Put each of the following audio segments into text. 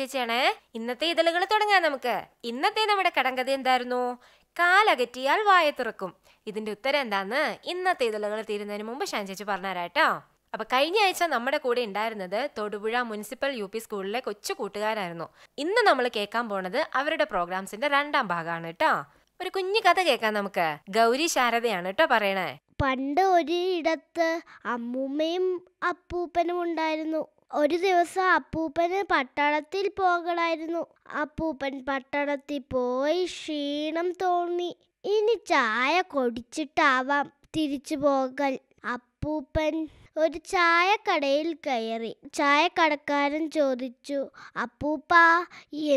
ചേച്ചിയാണ് ഇന്നത്തെ ഇതലുകൾ തുടങ്ങാം നമുക്ക് ഇന്നത്തെ നമ്മുടെ കടങ്കഥ എന്തായിരുന്നു കാലകറ്റിയാൽ വായ തുറക്കും ഇതിന്റെ ഉത്തരം എന്താന്ന് ഇന്നത്തെ ഇതലുകൾ തീരുന്നതിന് മുമ്പ് ഷാൻ ചേച്ചി പറഞ്ഞുതരാട്ടോ അപ്പൊ കഴിഞ്ഞ ആഴ്ച നമ്മുടെ കൂടെ ഉണ്ടായിരുന്നത് തൊടുപുഴ മുനിസിപ്പൽ യു പി സ്കൂളിലെ കൊച്ചു കൂട്ടുകാരായിരുന്നു ഇന്ന് നമ്മൾ കേൾക്കാൻ പോണത് അവരുടെ പ്രോഗ്രാംസിന്റെ രണ്ടാം ഭാഗമാണ് കേട്ടോ ഒരു കുഞ്ഞു കഥ കേൾക്കാം നമുക്ക് ഗൗരി ശാരദയാണ് കേട്ടോ പറയണേ പണ്ട് ഒരിടത്ത് അമ്മൂമ്മയും അപ്പൂപ്പനും ഉണ്ടായിരുന്നു ഒരു ദിവസം അപ്പൂപ്പന് പട്ടണത്തിൽ പോകണായിരുന്നു അപ്പൂപ്പൻ പട്ടണത്തിൽ പോയി ക്ഷീണം തോന്നി ഇനി ചായ കൊടിച്ചിട്ടാവാം തിരിച്ചു പോകൽ അപ്പൂപ്പൻ ഒരു ചായക്കടയിൽ കയറി ചായക്കടക്കാരൻ ചോദിച്ചു അപ്പൂപ്പ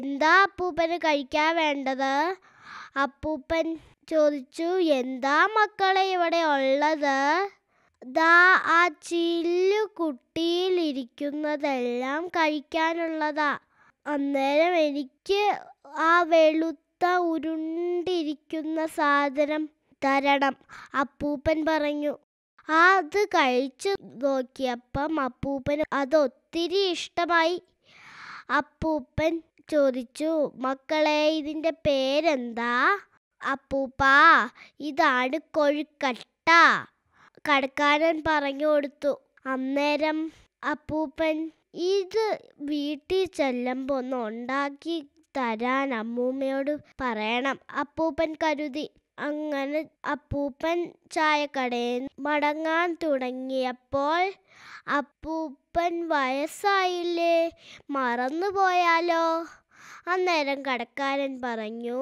എന്താ അപ്പൂപ്പന് കഴിക്കാൻ വേണ്ടത് അപ്പൂപ്പൻ ചോദിച്ചു എന്താ മക്കളെ ഇവിടെ ഉള്ളത് ദാ ആ ചില്ലു കുട്ടിയിലിരിക്കുന്നതെല്ലാം കഴിക്കാനുള്ളതാ അന്നേരം എനിക്ക് ആ വെളുത്ത ഉരുണ്ടിരിക്കുന്ന സാധനം തരണം അപ്പൂപ്പൻ പറഞ്ഞു അത് കഴിച്ചു നോക്കിയപ്പം അപ്പൂപ്പന് അതൊത്തിരി ഇഷ്ടമായി അപ്പൂപ്പൻ ചോദിച്ചു മക്കളെ ഇതിൻ്റെ പേരെന്താ അപ്പൂപ്പാ ഇതാണ് കൊഴുക്കട്ട കടക്കാരൻ പറഞ്ഞു കൊടുത്തു അന്നേരം അപ്പൂപ്പൻ ഇത് വീട്ടിൽ ചെല്ലുമ്പോ ഒന്ന് ഉണ്ടാക്കി തരാൻ അമ്മൂമ്മയോട് പറയണം അപ്പൂപ്പൻ കരുതി അങ്ങനെ അപ്പൂപ്പൻ ചായക്കടയിൽ മടങ്ങാൻ തുടങ്ങിയപ്പോൾ അപ്പൂപ്പൻ വയസ്സായില്ലേ മറന്നുപോയാലോ അന്നേരം കടക്കാരൻ പറഞ്ഞു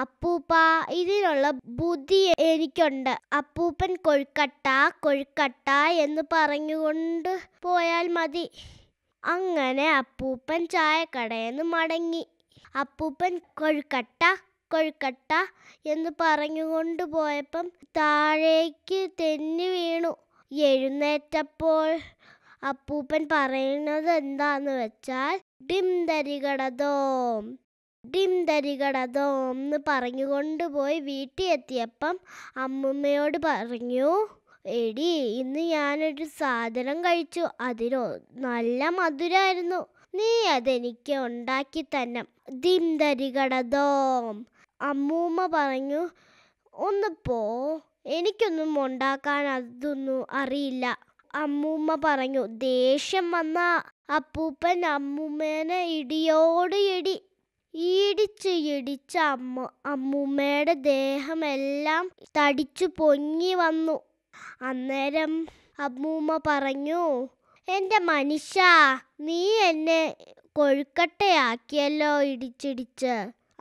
അപ്പൂപ്പ ഇതിനുള്ള ബുദ്ധി എനിക്കുണ്ട് അപ്പൂപ്പൻ കൊഴുക്കട്ട കൊഴുക്കട്ട എന്ന് പറഞ്ഞുകൊണ്ട് പോയാൽ മതി അങ്ങനെ അപ്പൂപ്പൻ ചായക്കടയെന്ന് മടങ്ങി അപ്പൂപ്പൻ കൊഴുക്കട്ട കൊഴുക്കട്ട എന്ന് പറഞ്ഞുകൊണ്ട് പോയപ്പം താഴേക്ക് തെന്നി വീണു എഴുന്നേറ്റപ്പോൾ അപ്പൂപ്പൻ പറയുന്നത് എന്താന്ന് വെച്ചാൽ ഡിം തരികടതോം ഡിംതരികടതോ എന്ന് പോയി വീട്ടിൽ എത്തിയപ്പം അമ്മുമ്മയോട് പറഞ്ഞു എടി ഇന്ന് ഞാനൊരു സാധനം കഴിച്ചു അതിനോ നല്ല മധുരമായിരുന്നു നീ അതെനിക്ക് ഉണ്ടാക്കി തന്നെ ദിംതരികടതോം അമ്മൂമ്മ പറഞ്ഞു ഒന്ന് പോ എനിക്കൊന്നും ഉണ്ടാക്കാൻ അതൊന്നും അറിയില്ല അമ്മൂമ്മ പറഞ്ഞു ദേഷ്യം വന്ന അപ്പൂപ്പൻ അമ്മൂമ്മേനെ ഇടിയോട് ഇടി ഈടിച്ച് ഇടിച്ച് അമ്മ അമ്മൂമ്മയുടെ ദേഹമെല്ലാം തടിച്ചു പൊങ്ങി വന്നു അന്നേരം അമ്മൂമ്മ പറഞ്ഞു എൻ്റെ മനുഷ്യ നീ എന്നെ കൊഴുക്കട്ടയാക്കിയല്ലോ ഇടിച്ചിടിച്ച്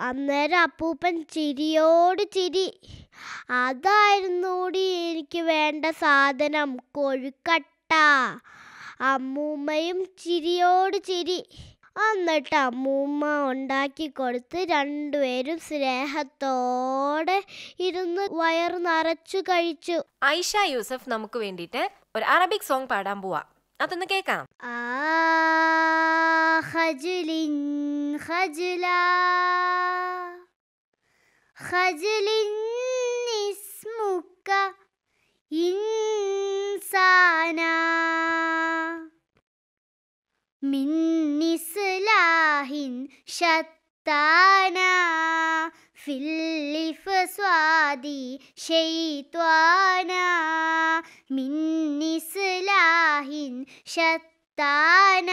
അന്നേരം അപ്പൂപ്പൻ ചിരിയോട് ചിരി അതായിരുന്നൂടി എനിക്ക് വേണ്ട സാധനം കൊഴുക്കട്ട അമ്മൂമ്മയും ചിരിയോട് ചിരി എന്നിട്ട് അമ്മൂമ്മ ഉണ്ടാക്കി കൊടുത്ത് രണ്ടുപേരും സ്നേഹത്തോടെ ഇരുന്ന് വയർ നിറച്ചു കഴിച്ചു ഐഷ യൂസഫ് നമുക്ക് വേണ്ടിയിട്ട് ഒരു അറബിക് സോങ് പാടാൻ പോവാ അതൊന്ന് കേൾക്കാം ഇൻസാന മിൻ ശത്താന ഫില്ലിഫ് സ്വാദി ഷെയ്ത്വാന മിന്നിസ്ലാഹിൻ ശത്താന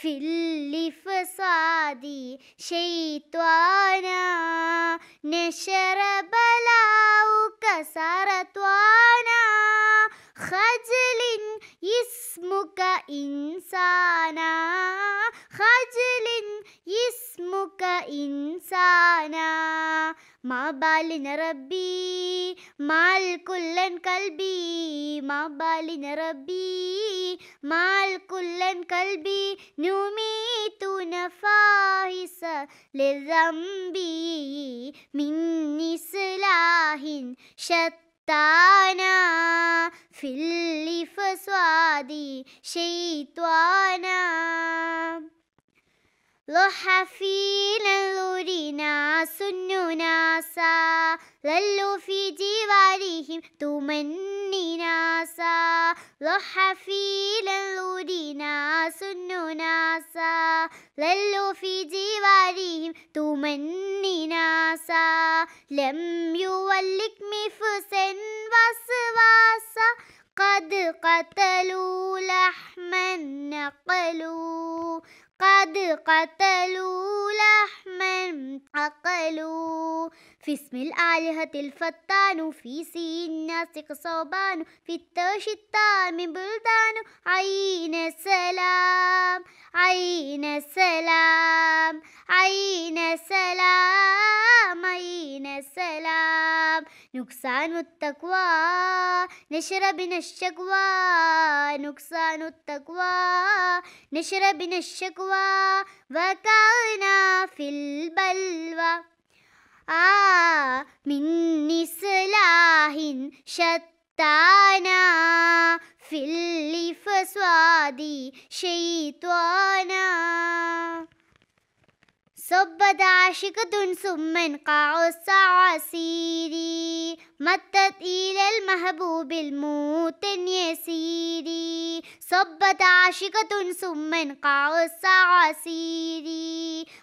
ഫില്ലിഫ് സ്വാദി ഷെയ്ത്വാന ഖജലിൻ ഇസ്മുക ഇൻസാന ഖജലിൻ اسمك إنسانا ما بالنا ربي مع الكل قلبي ما بالنا ربي مع الكل قلبي نميت نفاهس لذنبي من سلاح شتانا في الفسواد شيطانا لحفينا لورينا سنونا سا للو في جوارهم تمنينا سا لحفينا لورينا سنونا سا للو في جوارهم تمنينا سا لم يولك مفسا وسواسا قد قتلوا لحما نقلوا قد قتلوا لحما عقلوا في اسم الآلهة الفتان في سين الناس صوبان في التوش التام بلدان عين السلام عين السلام عين السلام नुकसान तकवा नशर बिन शकवा नुकसान तकवा नशर बिन शकवा वकाना फिल बलवा आ मिन निसलाहिन शताना स्वादी फस्वादी शैताना صبت عاشقة سما قاع السعاسير مدت إلى المحبوب الموت يسير صبت عاشقة سما قاع السعاسير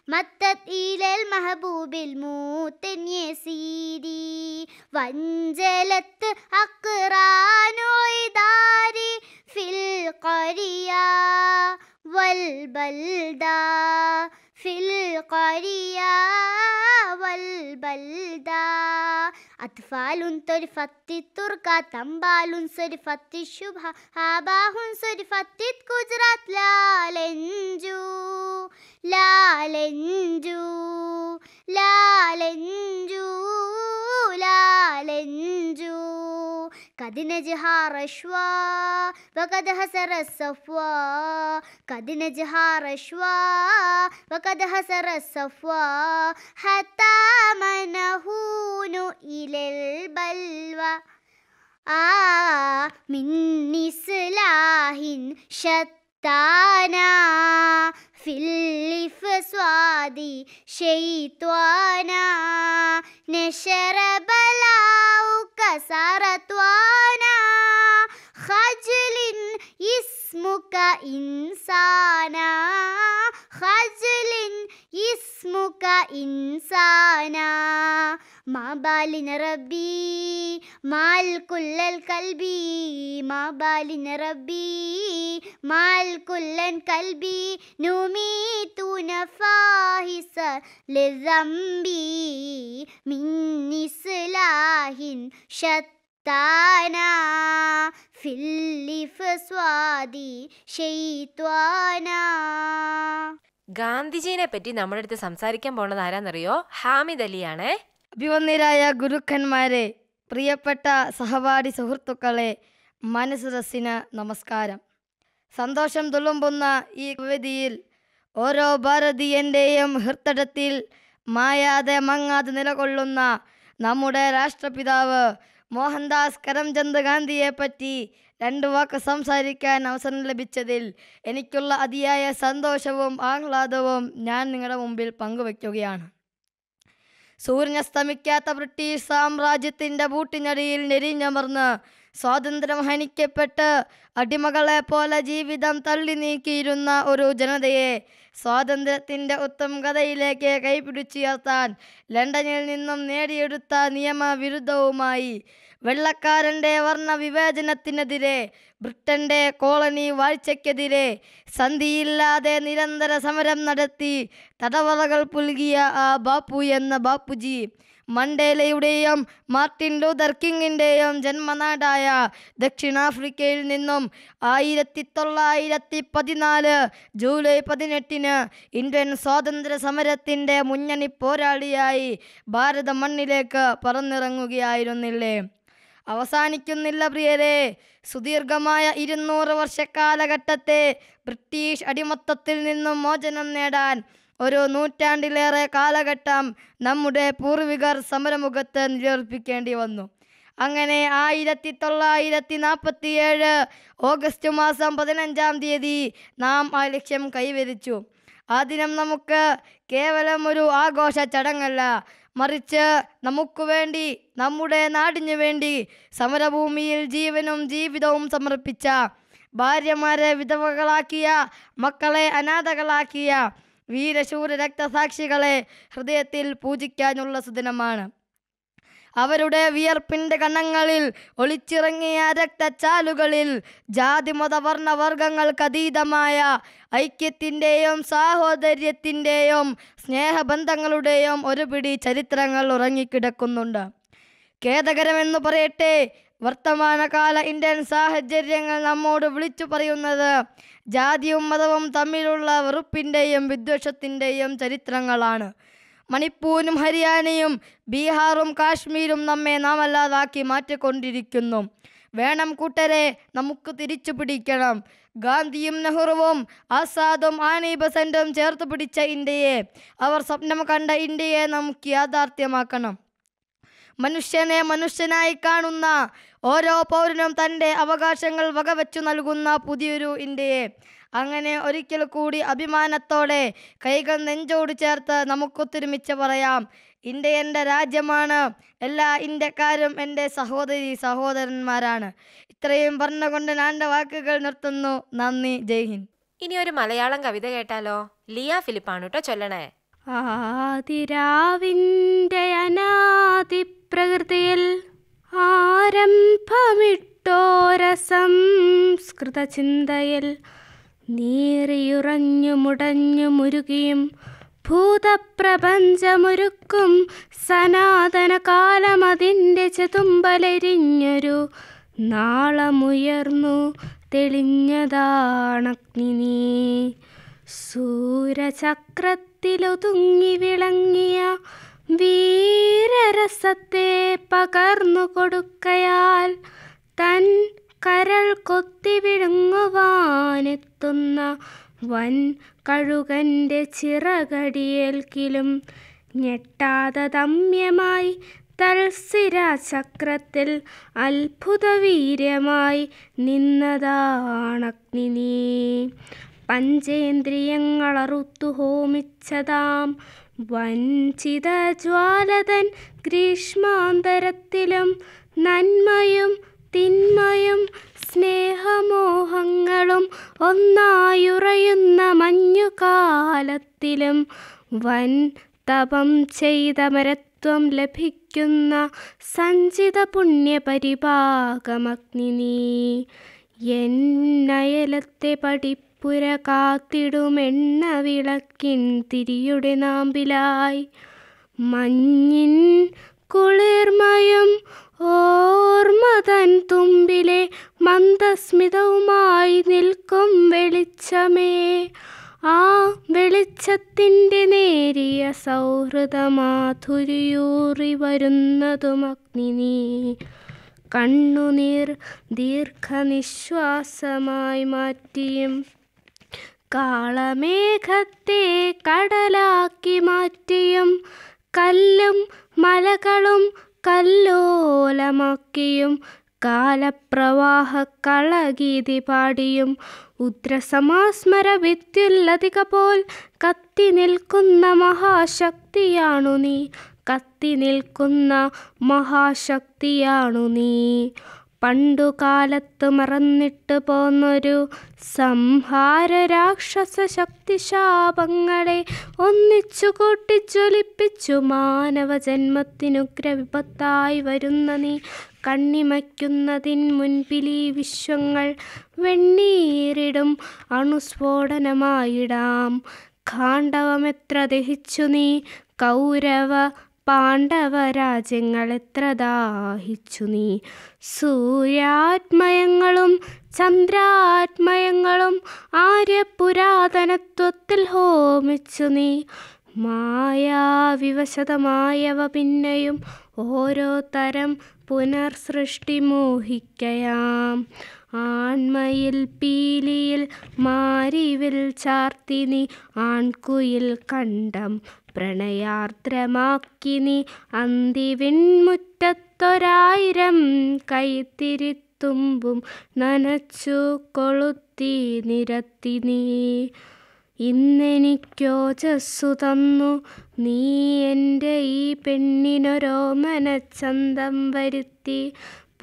متت إلى المحبوب الموت يسير وانزلت أقران عداري في القرية والبلدة في القرية والبلدة أطفال طرفت التركة تنبال صرفت الشبهة آباه صرفت كجرات لا لنجو لا لنجو لا قد نجها شوا فقد هسر الصفوا قد نجها شوا فقد هسر الصفوا حتى ما نهون إلى البلوى آه من إصلاح شتى ثانا في الإفسواد شيطانا نشر بلاؤك سرطانا خجل اسمك إنسانا خجل اسمك إنسانا മാബാലിന റബ്ബി മാൽ കൽബി മാബാലിന റബ്ബി മാൽ കുല്ലൻ കൽബി നുമീ തുന ഫാഹിസ ലിസംബി മിന്നിസ്ലാഹിൻ ശത്താന ഫില്ലിഫ സ്വാദി ഷെയ്ത്വാന ഗാന്ധിജീനെ പറ്റി നമ്മുടെ അടുത്ത് സംസാരിക്കാൻ പോകുന്നത് ആരാന്നറിയോ ഹാമിദ് അലിയാണേ അഭിമന്യരായ ഗുരുക്കന്മാരെ പ്രിയപ്പെട്ട സഹപാഠി സുഹൃത്തുക്കളെ മനസ്സുരസിന് നമസ്കാരം സന്തോഷം തുളുമ്പുന്ന ഈ കവിതയിൽ ഓരോ ഭാരതീയൻ്റെയും ഹൃത്തടത്തിൽ മായാതെ മങ്ങാതെ നിലകൊള്ളുന്ന നമ്മുടെ രാഷ്ട്രപിതാവ് മോഹൻദാസ് കരംചന്ദ് ഗാന്ധിയെപ്പറ്റി രണ്ട് വാക്ക് സംസാരിക്കാൻ അവസരം ലഭിച്ചതിൽ എനിക്കുള്ള അതിയായ സന്തോഷവും ആഹ്ലാദവും ഞാൻ നിങ്ങളുടെ മുമ്പിൽ പങ്കുവയ്ക്കുകയാണ് സൂര്യനസ്തമിക്കാത്ത ബ്രിട്ടീഷ് സാമ്രാജ്യത്തിൻ്റെ ബൂട്ടിനടിയിൽ നെരിഞ്ഞമർന്ന് സ്വാതന്ത്ര്യം ഹനിക്കപ്പെട്ട് അടിമകളെ പോലെ ജീവിതം തള്ളി നീക്കിയിരുന്ന ഒരു ജനതയെ സ്വാതന്ത്ര്യത്തിൻ്റെ കഥയിലേക്ക് കൈപിടിച്ചുയർത്താൻ ലണ്ടനിൽ നിന്നും നേടിയെടുത്ത നിയമവിരുദ്ധവുമായി വെള്ളക്കാരൻ്റെ വിവേചനത്തിനെതിരെ ബ്രിട്ടൻ്റെ കോളനി വാഴ്ചയ്ക്കെതിരെ സന്ധിയില്ലാതെ നിരന്തര സമരം നടത്തി തടവറകൾ പുൽകിയ ആ ബാപ്പു എന്ന ബാപ്പുജി മണ്ടേലയുടെയും മാർട്ടിൻ ലൂതർ കിങ്ങിൻ്റെയും ജന്മനാടായ ദക്ഷിണാഫ്രിക്കയിൽ നിന്നും ആയിരത്തി തൊള്ളായിരത്തി പതിനാല് ജൂലൈ പതിനെട്ടിന് ഇന്ത്യൻ സ്വാതന്ത്ര്യ സമരത്തിൻ്റെ മുന്നണി പോരാളിയായി ഭാരത മണ്ണിലേക്ക് പറന്നിറങ്ങുകയായിരുന്നില്ലേ അവസാനിക്കുന്നില്ല പ്രിയരെ സുദീർഘമായ ഇരുന്നൂറ് വർഷക്കാലഘട്ടത്തെ ബ്രിട്ടീഷ് അടിമത്തത്തിൽ നിന്നും മോചനം നേടാൻ ഒരു നൂറ്റാണ്ടിലേറെ കാലഘട്ടം നമ്മുടെ പൂർവികർ സമരമുഖത്ത് നിലയുറപ്പിക്കേണ്ടി വന്നു അങ്ങനെ ആയിരത്തി തൊള്ളായിരത്തി നാൽപ്പത്തി ഏഴ് ഓഗസ്റ്റ് മാസം പതിനഞ്ചാം തീയതി നാം ആ ലക്ഷ്യം കൈവരിച്ചു ആ ദിനം നമുക്ക് കേവലം ഒരു ആഘോഷ ചടങ്ങല്ല മറിച്ച് നമുക്ക് വേണ്ടി നമ്മുടെ നാടിനു വേണ്ടി സമരഭൂമിയിൽ ജീവനും ജീവിതവും സമർപ്പിച്ച ഭാര്യമാരെ വിധവകളാക്കിയ മക്കളെ അനാഥകളാക്കിയ വീരശൂര രക്തസാക്ഷികളെ ഹൃദയത്തിൽ പൂജിക്കാനുള്ള സുദിനമാണ് അവരുടെ വിയർപ്പിൻ്റെ കണ്ണങ്ങളിൽ ഒളിച്ചിറങ്ങിയ രക്തച്ചാലുകളിൽ ജാതി മതവർണ്ണവർഗങ്ങൾക്ക് ഐക്യത്തിൻ്റെയും സാഹോദര്യത്തിൻ്റെയും സ്നേഹബന്ധങ്ങളുടെയും ഒരു പിടി ചരിത്രങ്ങൾ ഉറങ്ങിക്കിടക്കുന്നുണ്ട് ഖേദകരമെന്ന് പറയട്ടെ വർത്തമാനകാല ഇന്ത്യൻ സാഹചര്യങ്ങൾ നമ്മോട് വിളിച്ചു പറയുന്നത് ജാതിയും മതവും തമ്മിലുള്ള വെറുപ്പിൻ്റെയും വിദ്വേഷത്തിൻ്റെയും ചരിത്രങ്ങളാണ് മണിപ്പൂരും ഹരിയാനയും ബീഹാറും കാശ്മീരും നമ്മെ നാമല്ലാതാക്കി മാറ്റിക്കൊണ്ടിരിക്കുന്നു വേണം കൂട്ടരെ നമുക്ക് തിരിച്ചു പിടിക്കണം ഗാന്ധിയും നെഹ്റുവും ആസാദും ആനി ബസൻറ്റും ചേർത്ത് പിടിച്ച ഇന്ത്യയെ അവർ സ്വപ്നം കണ്ട ഇന്ത്യയെ നമുക്ക് യാഥാർത്ഥ്യമാക്കണം മനുഷ്യനെ മനുഷ്യനായി കാണുന്ന ഓരോ പൗരനും തൻ്റെ അവകാശങ്ങൾ വകവെച്ചു നൽകുന്ന പുതിയൊരു ഇന്ത്യയെ അങ്ങനെ ഒരിക്കൽ കൂടി അഭിമാനത്തോടെ കൈകൾ നെഞ്ചോട് ചേർത്ത് നമുക്കൊത്തൊരുമിച്ച് പറയാം ഇന്ത്യ എൻ്റെ രാജ്യമാണ് എല്ലാ ഇന്ത്യക്കാരും എൻ്റെ സഹോദരി സഹോദരന്മാരാണ് ഇത്രയും പറഞ്ഞുകൊണ്ട് ഞാൻ്റെ വാക്കുകൾ നിർത്തുന്നു നന്ദി ജയ് ഇനി ഒരു മലയാളം കവിത കേട്ടാലോ ലിയ ഫിലിപ്പാണ് കേട്ടോ ചൊല്ലണേ ആതിരാവിൻ്റെ അനാദിപ്രകൃതിയിൽ ആരംഭമിട്ടോരസം സംസ്കൃത ചിന്തയിൽ നീറിയുറഞ്ഞു മുടഞ്ഞു മുരുകിയും ഭൂതപ്രപഞ്ചമൊരുക്കും സനാതനകാലമതിൻ്റെ ചെതുമ്പലെരിഞ്ഞൊരു നാളമുയർന്നു തെളിഞ്ഞതാണഗ്നി സൂര്യചക്രത്തിൽ ഹൃദയത്തിലൊതുങ്ങി വിളങ്ങിയ വീരരസത്തെ പകർന്നു കൊടുക്കയാൽ തൻ കരൾ കൊത്തി വിഴുങ്ങുവാനെത്തുന്ന വൻ കഴുകൻ്റെ ചിറകടിയേൽക്കിലും ഞെട്ടാതെ ദമ്യമായി തൽസിര ചക്രത്തിൽ അത്ഭുതവീര്യമായി നിന്നതാണഗ്നി പഞ്ചേന്ദ്രിയങ്ങളറുത്തു ഹോമിച്ചതാം വഞ്ചിത ജ്വാലതൻ ഗ്രീഷ്മാന്തരത്തിലും നന്മയും തിന്മയും സ്നേഹമോഹങ്ങളും ഒന്നായുറയുന്ന മഞ്ഞുകാലത്തിലും വൻ തപം ചെയ്ത മരത്വം ലഭിക്കുന്ന സഞ്ചിത പുണ്യപരിപാകമഗ്നി എന്നയലത്തെ പഠിപ്പ് പുര കാത്തിടുമെണ്ണ വിളക്കിൻ തിരിയുടെ നാമ്പിലായി മഞ്ഞിൻ കുളിർമയും ഓർമ്മതൻ തുമ്പിലെ മന്ദസ്മിതവുമായി നിൽക്കും വെളിച്ചമേ ആ വെളിച്ചത്തിൻ്റെ നേരിയ സൗഹൃദമാധുരിയൂറി വരുന്നതും അഗ്നിനീ കണ്ണുനീർ ദീർഘനിശ്വാസമായി മാറ്റിയും കാളമേഘത്തെ കടലാക്കി മാറ്റിയും കല്ലും മലകളും കല്ലോലമാക്കിയും കാലപ്രവാഹ കളഗീതി പാടിയും ഉദ്രസമാസ്മര വിദ്യുല്ലതിക പോൽ കത്തി നിൽക്കുന്ന മഹാശക്തിയാണു നീ കത്തി നിൽക്കുന്ന മഹാശക്തിയാണു നീ പണ്ടുകാലത്ത് മറന്നിട്ട് പോന്നൊരു സംഹാര രാക്ഷസ ശക്തിശാപങ്ങളെ ഒന്നിച്ചു കൂട്ടിച്ചൊലിപ്പിച്ചു ജന്മത്തിനുഗ്ര വിപത്തായി വരുന്ന നീ കണ്ണിമയ്ക്കുന്നതിൻ മുൻപിലി വിശ്വങ്ങൾ വെണ്ണീരിടും അണുസ്ഫോടനമായിടാം കാണ്ഡവമെത്ര ദഹിച്ചു നീ കൗരവ പാണ്ഡവ രാജ്യങ്ങൾ എത്ര ദാഹിച്ചു നീ സൂര്യാത്മയങ്ങളും ചന്ദ്രാത്മയങ്ങളും ആര്യപുരാതനത്വത്തിൽ ഹോമിച്ചു നീ മായാവിവശതമായവ പിന്നെയും ഓരോ തരം പുനർസൃഷ്ടി മോഹിക്കയാം ആൺമയിൽ പീലിയിൽ മാരിവിൽ ചാർത്തി നീ ആൺകുയിൽ കണ്ടം പ്രണയാർദ്രമാക്കി നീ അന്തിവിൺമുറ്റത്ത് കൊഴുത്തൊരായിരം കൈത്തിരിത്തുമ്പും നനച്ചു കൊളുത്തി നിരത്തി നീ ചസ്സു തന്നു നീ എൻ്റെ ഈ മനച്ചന്തം വരുത്തി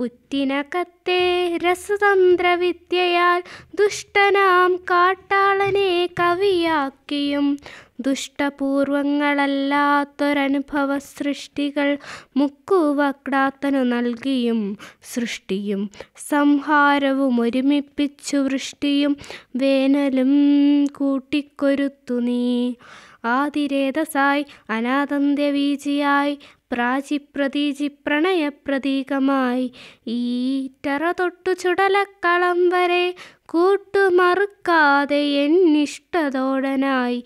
പുത്തിനകത്തെ രസതന്ത്രവിദ്യയാൽ ദുഷ്ടനാം കാട്ടാളനെ കവിയാക്കിയും ദുഷ്ടപൂർവങ്ങളല്ലാത്തൊരനുഭവ സൃഷ്ടികൾ മുക്കുവക്ടാത്തനു നൽകിയും സൃഷ്ടിയും സംഹാരവും ഒരുമിപ്പിച്ചു വൃഷ്ടിയും വേനലും കൂട്ടിക്കൊരുത്തു നീ ആതിരേതസായി അനാഥന്ത്യവീചിയായി പ്രതീചി പ്രണയപ്രതീകമായി ഈറ്ററ തൊട്ടു ചുടലക്കളം വരെ കൂട്ടുമറുക്കാതെ എന്നിഷ്ടതോടനായി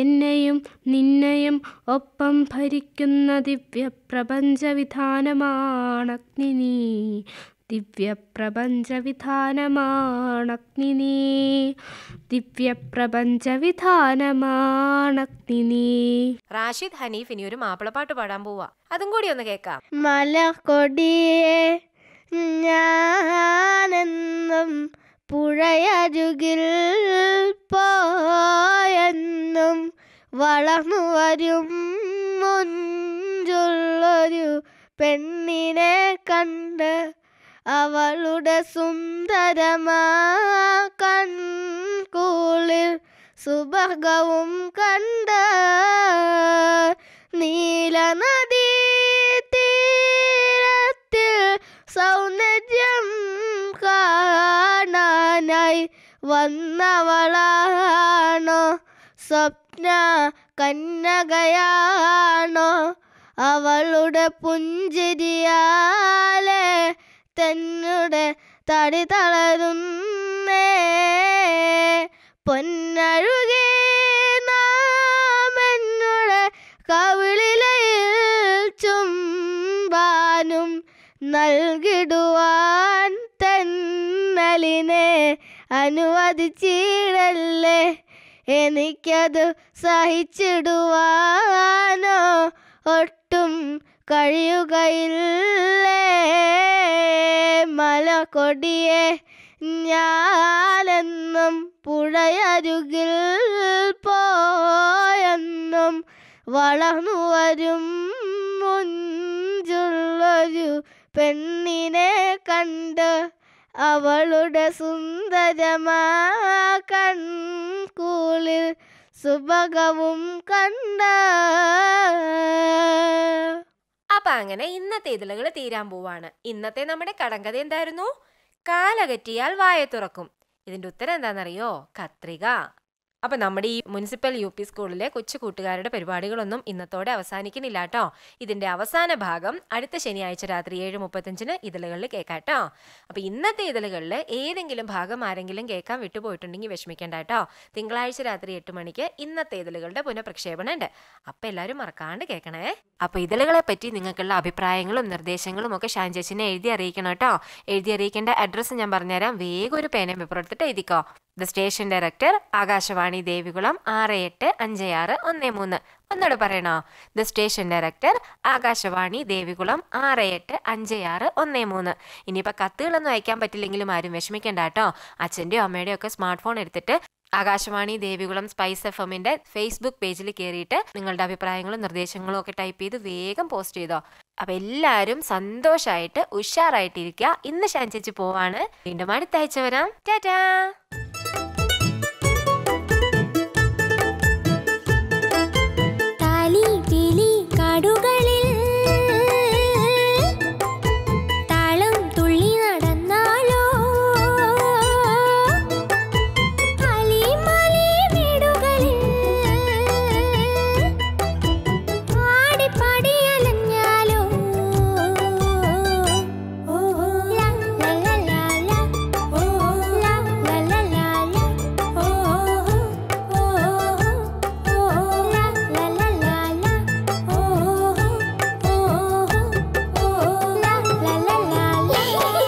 എന്നെയും നിന്നെയും ഒപ്പം ഭരിക്കുന്ന ദിവ്യപ്രപഞ്ചവിധാനമാണഗ്നി നീ അഗ്നി നീ ദിവ്യപ്രപഞ്ചവിധാനമാണഗ്നി നീ റാഷിദ് ഹനീഫ് ഇനിയൊരു മാപ്പിളപ്പാട്ട് പാടാൻ പോവാ അതും കൂടി ഒന്ന് കേൾക്കാം മലക്കൊടിയെ ഞാനെന്നും പുഴയരുകിൽ പോയെന്നും വളർന്നു വരും മുഞ്ചുള്ളൊരു പെണ്ണിനെ കണ്ട് അവളുടെ സുന്ദരമാ കൺകൂളിൽ സുഭഗവും കണ്ട വന്നവളാണോ സ്വപ്ന കന്നകയാണോ അവളുടെ പുഞ്ചിരിയാലെ തന്നെ തടി തളരുന്നേ പൊന്നഴുകേ നാമെന്നുടെ കവിളിലയിൽ ചുംബാനും നൽകിടുവാൻ തെന്നലിനെ അനുവദിച്ചിടല്ലേ എനിക്കത് സഹിച്ചിടുവാനോ ഒട്ടും കഴിയുകയില്ലേ മലക്കൊടിയെ ഞാനെന്നും പുഴയരുകിൽ പോയെന്നും വളർന്നു വരും മുഞ്ചുള്ളൊരു പെണ്ണിനെ കണ്ട് അവളുടെ സുന്ദരമാ കൺകൂളിൽ സുഭകവും കണ്ട അപ്പൊ അങ്ങനെ ഇന്നത്തെ ഇതിലുകൾ തീരാൻ പോവാണ് ഇന്നത്തെ നമ്മുടെ കടങ്കഥ എന്തായിരുന്നു കാലകറ്റിയാൽ വായ തുറക്കും ഇതിന്റെ ഉത്തരം എന്താണെന്നറിയോ കത്രിക അപ്പോൾ നമ്മുടെ ഈ മുനിസിപ്പൽ യു പി സ്കൂളിലെ കൊച്ചു കൂട്ടുകാരുടെ പരിപാടികളൊന്നും ഇന്നത്തോടെ അവസാനിക്കുന്നില്ല കേട്ടോ ഇതിന്റെ അവസാന ഭാഗം അടുത്ത ശനിയാഴ്ച രാത്രി ഏഴ് മുപ്പത്തഞ്ചിന് ഇതിലുകളിൽ കേൾക്കാട്ടോ അപ്പോൾ ഇന്നത്തെ ഇതിലുകളിൽ ഏതെങ്കിലും ഭാഗം ആരെങ്കിലും കേൾക്കാൻ വിട്ടുപോയിട്ടുണ്ടെങ്കിൽ വിഷമിക്കേണ്ട കേട്ടോ തിങ്കളാഴ്ച രാത്രി എട്ട് മണിക്ക് ഇന്നത്തെ ഇതിലുകളുടെ പുനഃപ്രക്ഷേപണം ഉണ്ട് അപ്പോൾ എല്ലാവരും മറക്കാണ്ട് കേൾക്കണേ അപ്പോൾ ഇതിലുകളെ പറ്റി നിങ്ങൾക്കുള്ള അഭിപ്രായങ്ങളും നിർദ്ദേശങ്ങളും ഒക്കെ ഷാൻ എഴുതി അറിയിക്കണം കേട്ടോ എഴുതി അറിയിക്കേണ്ട അഡ്രസ്സ് ഞാൻ പറഞ്ഞുതരാം വേഗം ഒരു പേനയും പേപ്പർ എടുത്തിട്ട് എഴുതിക്കോ the station director Akashvani Devikulam ആറ് എട്ട് അഞ്ച് ആറ് ഒന്ന് മൂന്ന് ഒന്നോട് പറയണോ the station director Akashvani Devikulam ആറ് എട്ട് അഞ്ച് ആറ് ഒന്ന് മൂന്ന് ഇനിയിപ്പോൾ കത്തുകളൊന്നും അയക്കാൻ പറ്റില്ലെങ്കിലും ആരും വിഷമിക്കേണ്ട കേട്ടോ അച്ഛൻ്റെയോ അമ്മയുടെയോ ഒക്കെ സ്മാർട്ട് ഫോൺ എടുത്തിട്ട് ആകാശവാണി ദേവികുളം സ്പൈസ് എഫ് എമ്മിൻ്റെ ഫേസ്ബുക്ക് പേജിൽ കയറിയിട്ട് നിങ്ങളുടെ അഭിപ്രായങ്ങളും നിർദ്ദേശങ്ങളും ഒക്കെ ടൈപ്പ് ചെയ്ത് വേഗം പോസ്റ്റ് ചെയ്തോ അപ്പം എല്ലാവരും സന്തോഷമായിട്ട് ഉഷാറായിട്ടിരിക്കുക ഇന്ന് ശാൻ ചേച്ചി പോവാണ് വീണ്ടും അടുത്താഴ്ച വരാം ടാറ്റാ